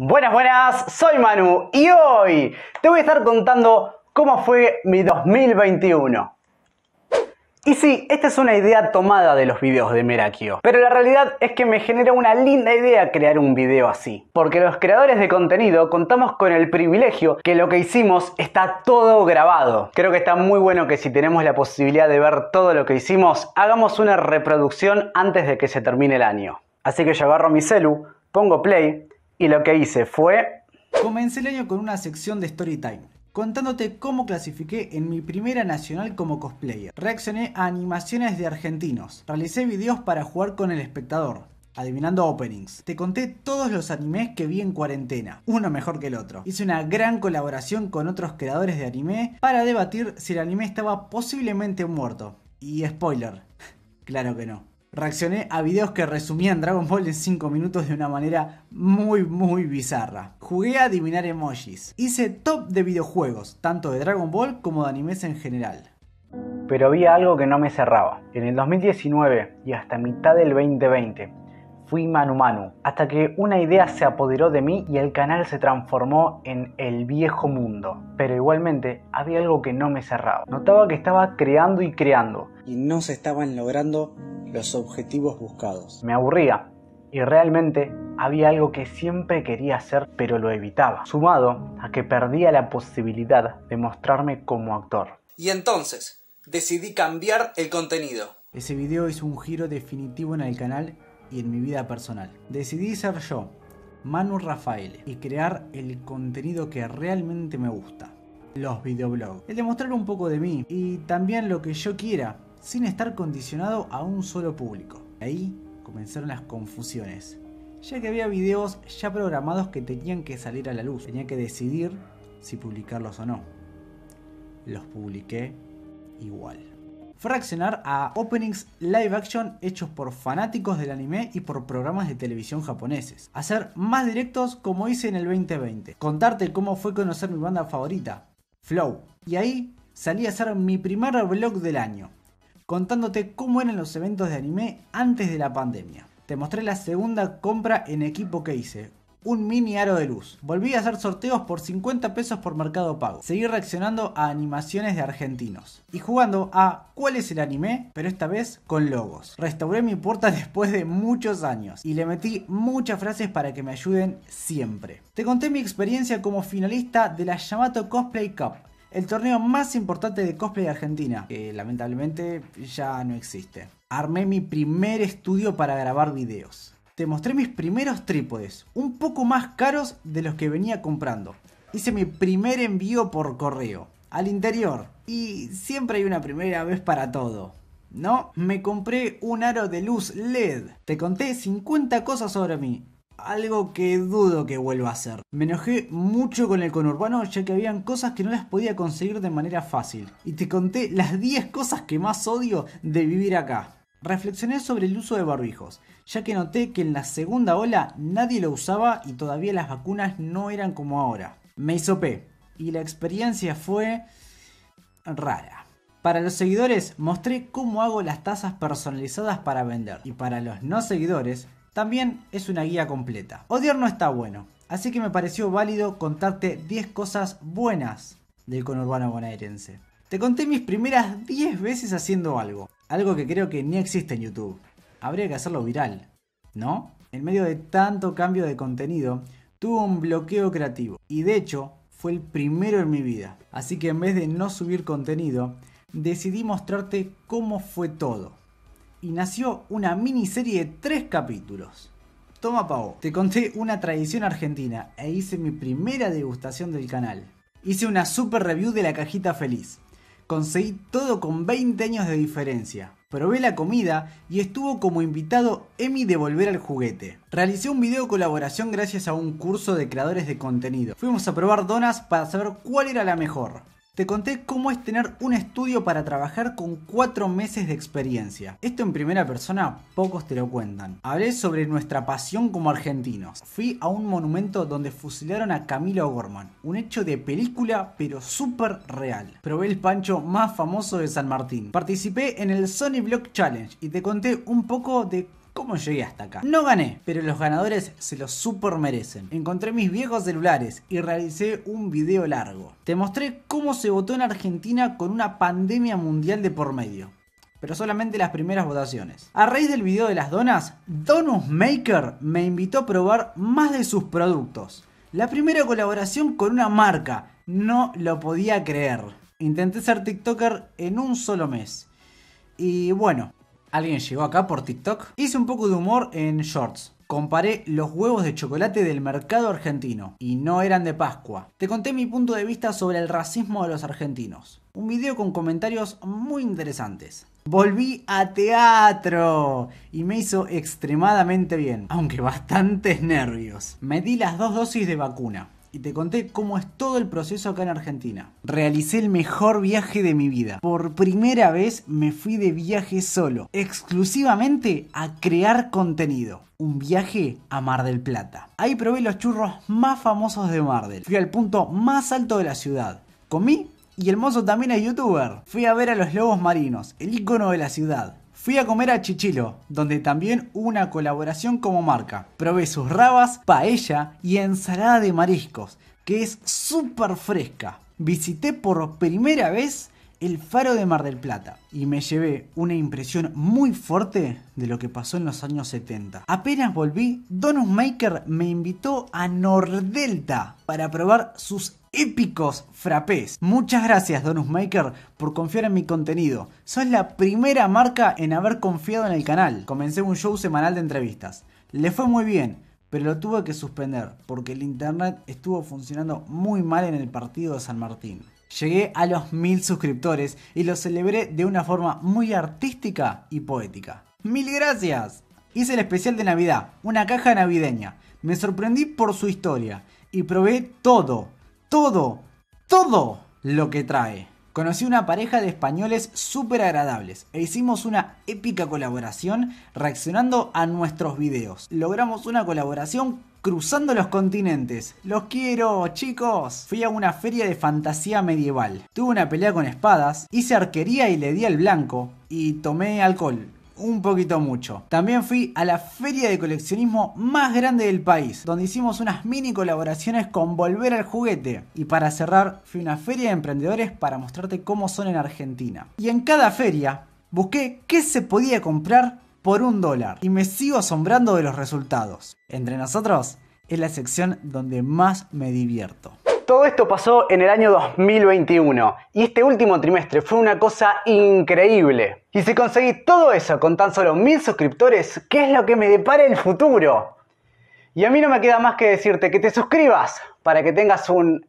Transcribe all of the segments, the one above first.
Buenas, buenas, soy Manu y hoy te voy a estar contando cómo fue mi 2021. Y sí, esta es una idea tomada de los videos de Merakio, pero la realidad es que me genera una linda idea crear un video así, porque los creadores de contenido contamos con el privilegio que lo que hicimos está todo grabado. Creo que está muy bueno que si tenemos la posibilidad de ver todo lo que hicimos, hagamos una reproducción antes de que se termine el año. Así que yo agarro mi celu, pongo play, y lo que hice fue... Comencé el año con una sección de Storytime, contándote cómo clasifiqué en mi primera nacional como cosplayer. Reaccioné a animaciones de argentinos, realicé videos para jugar con el espectador, adivinando openings. Te conté todos los animes que vi en cuarentena, uno mejor que el otro. Hice una gran colaboración con otros creadores de anime para debatir si el anime estaba posiblemente muerto. Y spoiler, claro que no reaccioné a videos que resumían Dragon Ball en 5 minutos de una manera muy muy bizarra. Jugué a adivinar emojis. Hice top de videojuegos, tanto de Dragon Ball como de animes en general. Pero había algo que no me cerraba. En el 2019 y hasta mitad del 2020 fui Manu Manu, hasta que una idea se apoderó de mí y el canal se transformó en El Viejo Mundo. Pero igualmente había algo que no me cerraba. Notaba que estaba creando y creando, y no se estaban logrando los objetivos buscados. Me aburría y realmente había algo que siempre quería hacer pero lo evitaba, sumado a que perdía la posibilidad de mostrarme como actor. Y entonces decidí cambiar el contenido. Ese video hizo un giro definitivo en el canal y en mi vida personal. Decidí ser yo, Manu Rafael, y crear el contenido que realmente me gusta, los videoblogs. El demostrar un poco de mí y también lo que yo quiera, sin estar condicionado a un solo público. Ahí comenzaron las confusiones, ya que había videos ya programados que tenían que salir a la luz, tenía que decidir si publicarlos o no. Los publiqué igual. Fraccionar a openings live action hechos por fanáticos del anime y por programas de televisión japoneses. Hacer más directos como hice en el 2020. Contarte cómo fue conocer mi banda favorita, Flow. Y ahí salí a hacer mi primer vlog del año contándote cómo eran los eventos de anime antes de la pandemia. Te mostré la segunda compra en equipo que hice, un mini aro de luz. Volví a hacer sorteos por 50 pesos por mercado pago. Seguí reaccionando a animaciones de argentinos. Y jugando a ¿Cuál es el anime? Pero esta vez con logos. Restauré mi puerta después de muchos años. Y le metí muchas frases para que me ayuden siempre. Te conté mi experiencia como finalista de la Yamato Cosplay Cup el torneo más importante de cosplay de Argentina, que lamentablemente ya no existe. Armé mi primer estudio para grabar videos. Te mostré mis primeros trípodes, un poco más caros de los que venía comprando. Hice mi primer envío por correo, al interior. Y siempre hay una primera vez para todo. ¿No? Me compré un aro de luz LED. Te conté 50 cosas sobre mí algo que dudo que vuelva a hacer. Me enojé mucho con el conurbano ya que habían cosas que no las podía conseguir de manera fácil. Y te conté las 10 cosas que más odio de vivir acá. Reflexioné sobre el uso de barbijos, ya que noté que en la segunda ola nadie lo usaba y todavía las vacunas no eran como ahora. Me hisopé y la experiencia fue rara. Para los seguidores mostré cómo hago las tazas personalizadas para vender y para los no seguidores también es una guía completa. Odiar no está bueno, así que me pareció válido contarte 10 cosas buenas del conurbano bonaerense. Te conté mis primeras 10 veces haciendo algo, algo que creo que ni existe en YouTube. Habría que hacerlo viral, ¿no? En medio de tanto cambio de contenido, tuve un bloqueo creativo y de hecho fue el primero en mi vida. Así que en vez de no subir contenido, decidí mostrarte cómo fue todo y nació una miniserie de tres capítulos. Toma Pau, te conté una tradición argentina e hice mi primera degustación del canal. Hice una super review de la cajita feliz. Conseguí todo con 20 años de diferencia. Probé la comida y estuvo como invitado Emi de Volver al Juguete. Realicé un video colaboración gracias a un curso de creadores de contenido. Fuimos a probar donas para saber cuál era la mejor. Te conté cómo es tener un estudio para trabajar con cuatro meses de experiencia. Esto en primera persona pocos te lo cuentan. Hablé sobre nuestra pasión como argentinos. Fui a un monumento donde fusilaron a Camilo Gorman. Un hecho de película pero súper real. Probé el pancho más famoso de San Martín. Participé en el Sony Block Challenge y te conté un poco de cómo llegué hasta acá. No gané, pero los ganadores se lo super merecen. Encontré mis viejos celulares y realicé un video largo. Te mostré cómo se votó en Argentina con una pandemia mundial de por medio pero solamente las primeras votaciones. A raíz del video de las donas, Donus Maker me invitó a probar más de sus productos. La primera colaboración con una marca, no lo podía creer. Intenté ser TikToker en un solo mes. Y bueno, alguien llegó acá por TikTok, hice un poco de humor en shorts. Comparé los huevos de chocolate del mercado argentino y no eran de Pascua. Te conté mi punto de vista sobre el racismo de los argentinos. Un video con comentarios muy interesantes. Volví a teatro y me hizo extremadamente bien, aunque bastantes nervios. Me di las dos dosis de vacuna y te conté cómo es todo el proceso acá en Argentina. Realicé el mejor viaje de mi vida. Por primera vez me fui de viaje solo, exclusivamente a crear contenido. Un viaje a Mar del Plata. Ahí probé los churros más famosos de Mar del. Fui al punto más alto de la ciudad. Comí y el mozo también es youtuber. Fui a ver a los lobos marinos, el icono de la ciudad. Fui a comer a Chichilo, donde también hubo una colaboración como marca. Probé sus rabas, paella y ensalada de mariscos, que es súper fresca. Visité por primera vez el Faro de Mar del Plata y me llevé una impresión muy fuerte de lo que pasó en los años 70. Apenas volví, Donus Maker me invitó a Nordelta para probar sus épicos frappés. Muchas gracias Donus Maker por confiar en mi contenido. Sos la primera marca en haber confiado en el canal. Comencé un show semanal de entrevistas. Le fue muy bien pero lo tuve que suspender porque el internet estuvo funcionando muy mal en el partido de San Martín. Llegué a los mil suscriptores y lo celebré de una forma muy artística y poética. ¡Mil gracias! Hice el especial de Navidad, una caja navideña. Me sorprendí por su historia y probé todo, todo, todo lo que trae conocí una pareja de españoles súper agradables e hicimos una épica colaboración reaccionando a nuestros videos. Logramos una colaboración cruzando los continentes. Los quiero, chicos. Fui a una feria de fantasía medieval. Tuve una pelea con espadas, hice arquería y le di al blanco y tomé alcohol un poquito mucho. También fui a la feria de coleccionismo más grande del país, donde hicimos unas mini colaboraciones con Volver al Juguete. Y para cerrar, fui a una feria de emprendedores para mostrarte cómo son en Argentina. Y en cada feria busqué qué se podía comprar por un dólar. Y me sigo asombrando de los resultados. Entre nosotros es la sección donde más me divierto todo esto pasó en el año 2021 y este último trimestre fue una cosa increíble. Y si conseguí todo eso con tan solo mil suscriptores, ¿qué es lo que me depara el futuro? Y a mí no me queda más que decirte que te suscribas para que tengas un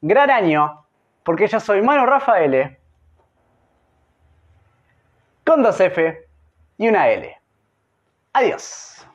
gran año, porque yo soy Mano Rafael con dos F y una L. Adiós.